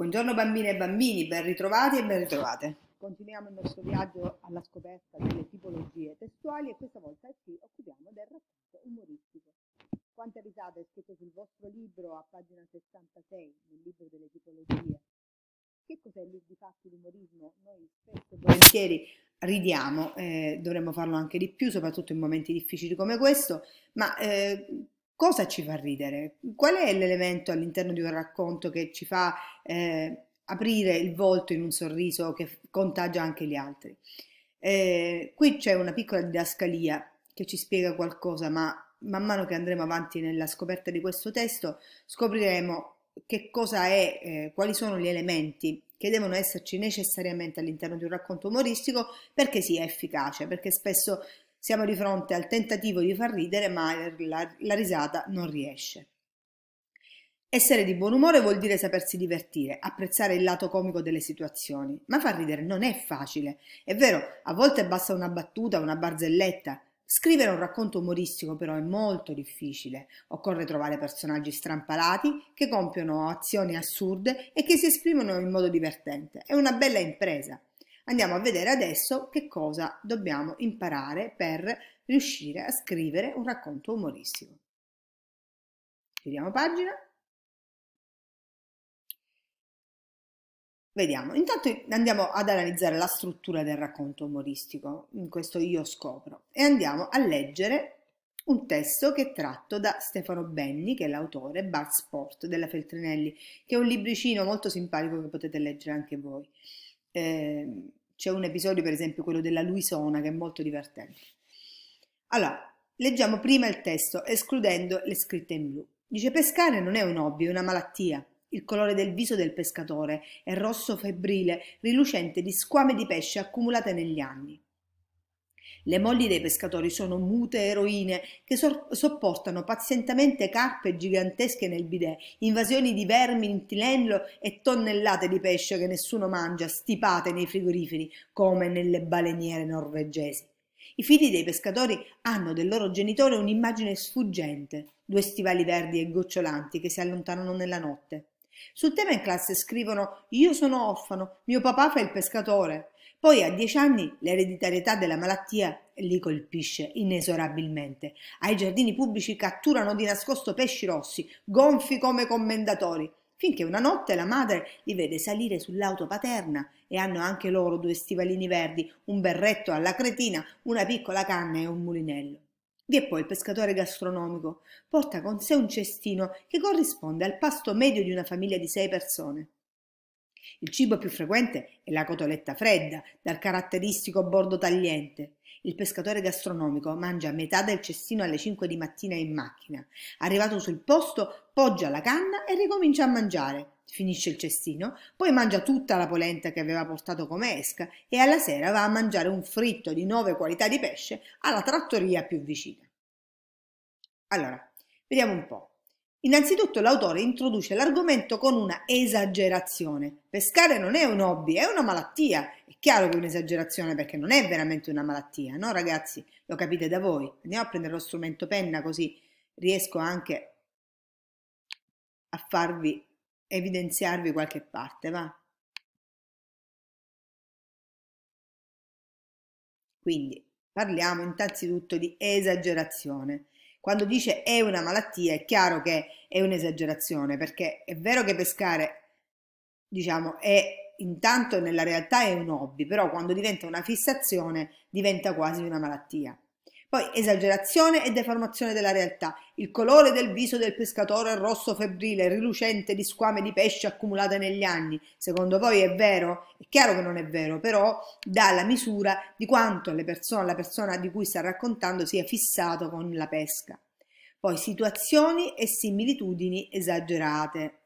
Buongiorno bambine e bambini, ben ritrovati e ben ritrovate. Continuiamo il nostro viaggio alla scoperta delle tipologie testuali e questa volta ci occupiamo del racconto umoristico. Quante risate è scritto sul vostro libro a pagina 66 nel libro delle tipologie? Che cos'è lì di fatto l'umorismo? Noi spesso e volentieri ridiamo, eh, dovremmo farlo anche di più, soprattutto in momenti difficili come questo, ma eh, cosa ci fa ridere? Qual è l'elemento all'interno di un racconto che ci fa eh, aprire il volto in un sorriso che contagia anche gli altri? Eh, qui c'è una piccola didascalia che ci spiega qualcosa, ma man mano che andremo avanti nella scoperta di questo testo scopriremo che cosa è, eh, quali sono gli elementi che devono esserci necessariamente all'interno di un racconto umoristico perché sia efficace, perché spesso siamo di fronte al tentativo di far ridere, ma la, la risata non riesce. Essere di buon umore vuol dire sapersi divertire, apprezzare il lato comico delle situazioni, ma far ridere non è facile. È vero, a volte basta una battuta, una barzelletta. Scrivere un racconto umoristico però è molto difficile. Occorre trovare personaggi strampalati che compiono azioni assurde e che si esprimono in modo divertente. È una bella impresa. Andiamo a vedere adesso che cosa dobbiamo imparare per riuscire a scrivere un racconto umoristico. Chiudiamo pagina. Vediamo, intanto andiamo ad analizzare la struttura del racconto umoristico, in questo io scopro, e andiamo a leggere un testo che è tratto da Stefano Benni, che è l'autore, Bar Sport della Feltrinelli, che è un libricino molto simpatico che potete leggere anche voi. Eh, c'è un episodio, per esempio, quello della Luisona, che è molto divertente. Allora, leggiamo prima il testo, escludendo le scritte in blu. Dice pescare non è un hobby, è una malattia. Il colore del viso del pescatore è rosso febbrile, rilucente di squame di pesce accumulate negli anni. Le mogli dei pescatori sono mute eroine che so sopportano pazientemente carpe gigantesche nel bidet, invasioni di vermi in tinello e tonnellate di pesce che nessuno mangia, stipate nei frigoriferi come nelle baleniere norvegesi. I figli dei pescatori hanno del loro genitore un'immagine sfuggente, due stivali verdi e gocciolanti che si allontanano nella notte. Sul tema in classe scrivono Io sono orfano, mio papà fa il pescatore. Poi a dieci anni l'ereditarietà della malattia li colpisce inesorabilmente. Ai giardini pubblici catturano di nascosto pesci rossi, gonfi come commendatori, finché una notte la madre li vede salire sull'auto paterna e hanno anche loro due stivalini verdi, un berretto alla cretina, una piccola canna e un mulinello. Vi è poi il pescatore gastronomico, porta con sé un cestino che corrisponde al pasto medio di una famiglia di sei persone. Il cibo più frequente è la cotoletta fredda, dal caratteristico bordo tagliente. Il pescatore gastronomico mangia metà del cestino alle 5 di mattina in macchina. Arrivato sul posto, poggia la canna e ricomincia a mangiare. Finisce il cestino, poi mangia tutta la polenta che aveva portato come esca e alla sera va a mangiare un fritto di nove qualità di pesce alla trattoria più vicina. Allora, vediamo un po'. Innanzitutto l'autore introduce l'argomento con una esagerazione. Pescare non è un hobby, è una malattia. È chiaro che è un'esagerazione perché non è veramente una malattia, no ragazzi? Lo capite da voi. Andiamo a prendere lo strumento penna così riesco anche a farvi evidenziarvi qualche parte, va? Quindi parliamo innanzitutto di esagerazione. Quando dice è una malattia è chiaro che è un'esagerazione perché è vero che pescare diciamo è intanto nella realtà è un hobby, però quando diventa una fissazione diventa quasi una malattia. Poi esagerazione e deformazione della realtà. Il colore del viso del pescatore rosso febbrile, rilucente di squame di pesce accumulate negli anni. Secondo voi è vero? È chiaro che non è vero, però dà la misura di quanto persone, la persona di cui sta raccontando sia fissato con la pesca. Poi situazioni e similitudini esagerate.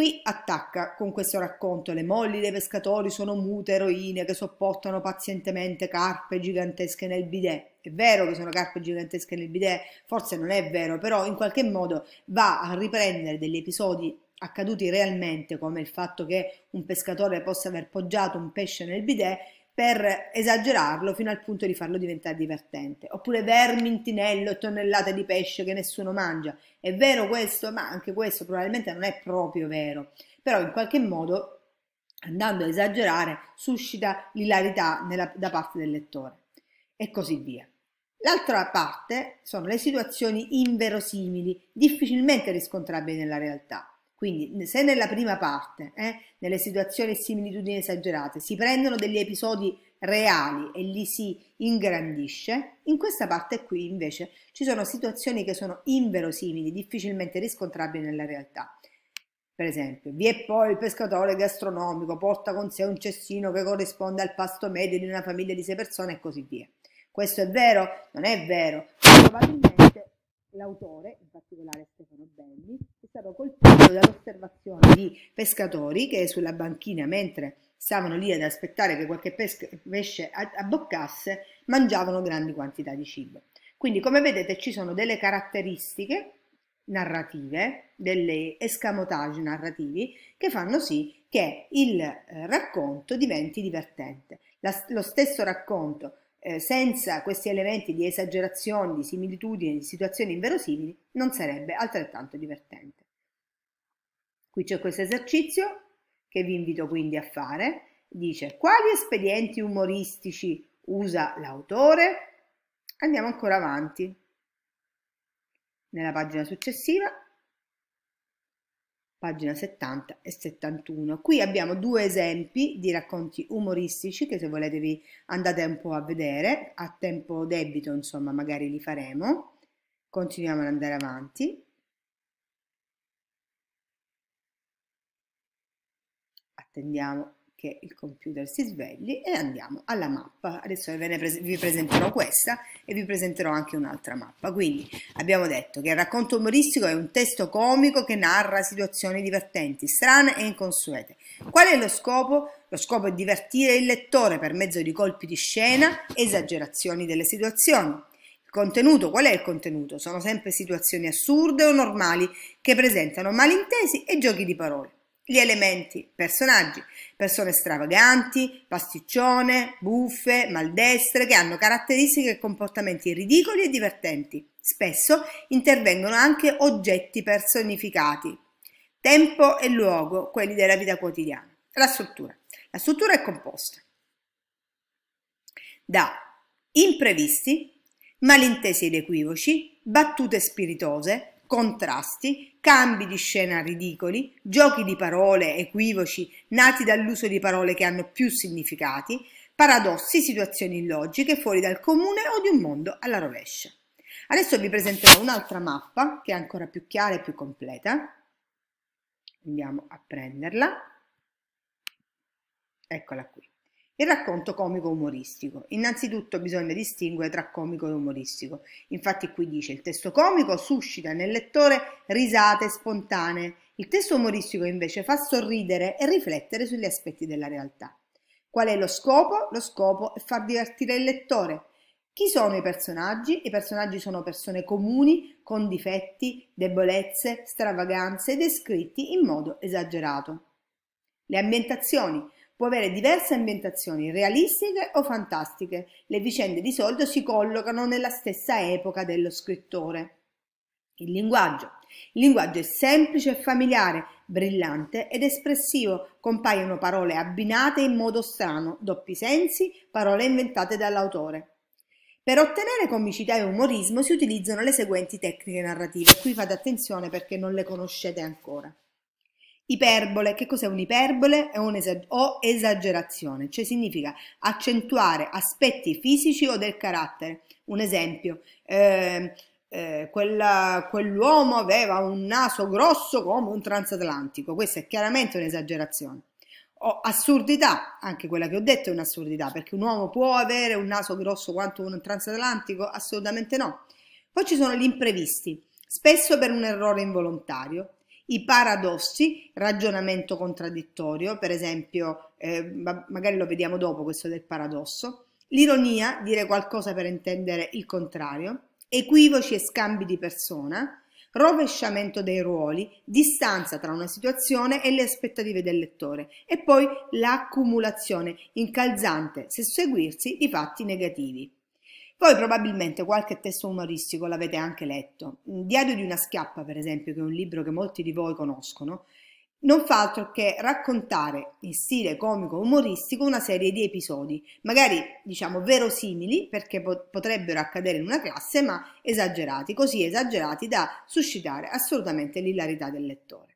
Qui attacca con questo racconto le molli dei pescatori sono mute eroine che sopportano pazientemente carpe gigantesche nel bidet. È vero che sono carpe gigantesche nel bidet, forse non è vero, però in qualche modo va a riprendere degli episodi accaduti realmente, come il fatto che un pescatore possa aver poggiato un pesce nel bidet per esagerarlo fino al punto di farlo diventare divertente. Oppure vermi in vermintinello, tonnellate di pesce che nessuno mangia. È vero questo, ma anche questo probabilmente non è proprio vero. Però in qualche modo, andando a esagerare, suscita l'ilarità nella, da parte del lettore. E così via. L'altra parte sono le situazioni inverosimili, difficilmente riscontrabili nella realtà. Quindi se nella prima parte, eh, nelle situazioni e similitudini esagerate, si prendono degli episodi reali e li si ingrandisce, in questa parte qui invece ci sono situazioni che sono inverosimili, difficilmente riscontrabili nella realtà. Per esempio, vi è poi il pescatore gastronomico, porta con sé un cestino che corrisponde al pasto medio di una famiglia di sei persone e così via. Questo è vero? Non è vero. Probabilmente l'autore, in particolare Stefano Belli, è stato colpito colpito dall'osservazione di pescatori che sulla banchina, mentre stavano lì ad aspettare che qualche pesce abboccasse, mangiavano grandi quantità di cibo. Quindi, come vedete, ci sono delle caratteristiche narrative, delle escamotage narrativi che fanno sì che il eh, racconto diventi divertente. La, lo stesso racconto, eh, senza questi elementi di esagerazione, di similitudine, di situazioni inverosimili, non sarebbe altrettanto divertente. Qui c'è questo esercizio che vi invito quindi a fare. Dice quali espedienti umoristici usa l'autore? Andiamo ancora avanti. Nella pagina successiva, pagina 70 e 71. Qui abbiamo due esempi di racconti umoristici che se volete vi andate un po' a vedere, a tempo debito insomma magari li faremo. Continuiamo ad andare avanti. Attendiamo che il computer si svegli e andiamo alla mappa. Adesso pres vi presenterò questa e vi presenterò anche un'altra mappa. Quindi abbiamo detto che il racconto umoristico è un testo comico che narra situazioni divertenti, strane e inconsuete. Qual è lo scopo? Lo scopo è divertire il lettore per mezzo di colpi di scena e esagerazioni delle situazioni. Il contenuto, qual è il contenuto? Sono sempre situazioni assurde o normali che presentano malintesi e giochi di parole gli elementi personaggi, persone stravaganti, pasticcione, buffe, maldestre, che hanno caratteristiche e comportamenti ridicoli e divertenti. Spesso intervengono anche oggetti personificati, tempo e luogo, quelli della vita quotidiana. La struttura. La struttura è composta da imprevisti, malintesi ed equivoci, battute spiritose, contrasti, cambi di scena ridicoli, giochi di parole equivoci nati dall'uso di parole che hanno più significati, paradossi, situazioni illogiche fuori dal comune o di un mondo alla rovescia. Adesso vi presenterò un'altra mappa che è ancora più chiara e più completa. Andiamo a prenderla. Eccola qui. Il racconto comico-umoristico. Innanzitutto bisogna distinguere tra comico e umoristico. Infatti qui dice il testo comico suscita nel lettore risate spontanee, il testo umoristico invece fa sorridere e riflettere sugli aspetti della realtà. Qual è lo scopo? Lo scopo è far divertire il lettore. Chi sono i personaggi? I personaggi sono persone comuni, con difetti, debolezze, stravaganze, descritti in modo esagerato. Le ambientazioni. Può avere diverse ambientazioni, realistiche o fantastiche. Le vicende di solito si collocano nella stessa epoca dello scrittore. Il linguaggio. Il linguaggio è semplice e familiare, brillante ed espressivo. Compaiono parole abbinate in modo strano, doppi sensi, parole inventate dall'autore. Per ottenere comicità e umorismo si utilizzano le seguenti tecniche narrative. Qui fate attenzione perché non le conoscete ancora. Iperbole, che cos'è un'iperbole? È un'esag- o esagerazione, cioè significa accentuare aspetti fisici o del carattere. Un esempio, eh, eh, quella, quell'uomo aveva un naso grosso come un transatlantico, questa è chiaramente un'esagerazione. O assurdità, anche quella che ho detto è un'assurdità, perché un uomo può avere un naso grosso quanto un transatlantico? Assolutamente no. Poi ci sono gli imprevisti, spesso per un errore involontario, i paradossi, ragionamento contraddittorio, per esempio, eh, magari lo vediamo dopo questo del paradosso, l'ironia, dire qualcosa per intendere il contrario, equivoci e scambi di persona, rovesciamento dei ruoli, distanza tra una situazione e le aspettative del lettore e poi l'accumulazione incalzante, se seguirsi, di fatti negativi. Voi probabilmente qualche testo umoristico l'avete anche letto. Il mm, Diario di una schiappa, per esempio, che è un libro che molti di voi conoscono, non fa altro che raccontare in stile comico-umoristico una serie di episodi, magari diciamo verosimili perché potrebbero accadere in una classe, ma esagerati, così esagerati da suscitare assolutamente l'ilarità del lettore.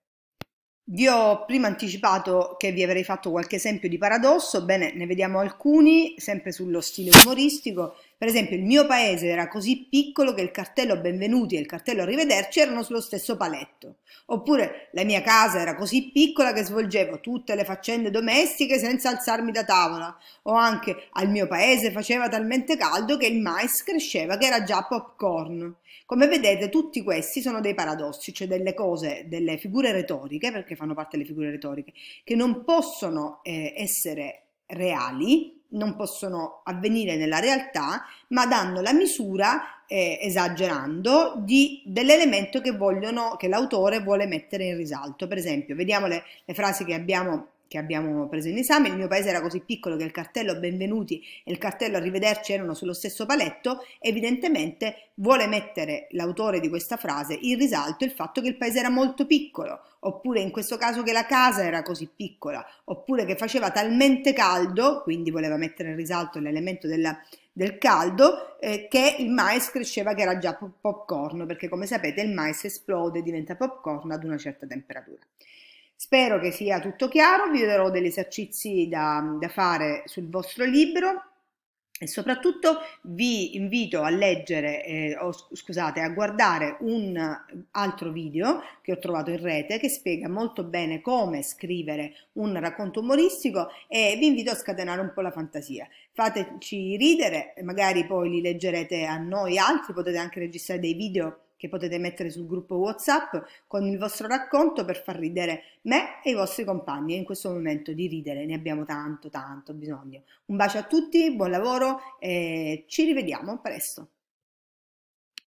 Vi ho prima anticipato che vi avrei fatto qualche esempio di paradosso, bene, ne vediamo alcuni, sempre sullo stile umoristico. Per esempio, il mio paese era così piccolo che il cartello benvenuti e il cartello arrivederci erano sullo stesso paletto. Oppure la mia casa era così piccola che svolgevo tutte le faccende domestiche senza alzarmi da tavola. O anche al mio paese faceva talmente caldo che il mais cresceva che era già popcorn. Come vedete, tutti questi sono dei paradossi, cioè delle cose, delle figure retoriche, perché fanno parte delle figure retoriche, che non possono eh, essere reali non possono avvenire nella realtà, ma danno la misura, eh, esagerando, di, dell'elemento che, vogliono, che l'autore vuole mettere in risalto. Per esempio, vediamo le, le frasi che abbiamo che abbiamo preso in esame. Il mio paese era così piccolo che il cartello benvenuti e il cartello arrivederci erano sullo stesso paletto. Evidentemente vuole mettere l'autore di questa frase in risalto il fatto che il paese era molto piccolo, oppure in questo caso che la casa era così piccola, oppure che faceva talmente caldo, quindi voleva mettere in risalto l'elemento della del caldo eh, che il mais cresceva che era già pop popcorn perché come sapete il mais esplode e diventa popcorn ad una certa temperatura. Spero che sia tutto chiaro, vi darò degli esercizi da, da fare sul vostro libro e soprattutto vi invito a leggere, eh, o, scusate, a guardare un altro video che ho trovato in rete che spiega molto bene come scrivere un racconto umoristico e vi invito a scatenare un po' la fantasia. Fateci ridere, magari poi li leggerete a noi altri, potete anche registrare dei video che potete mettere sul gruppo WhatsApp con il vostro racconto per far ridere me e i vostri compagni. In questo momento di ridere ne abbiamo tanto, tanto bisogno. Un bacio a tutti, buon lavoro e ci rivediamo presto.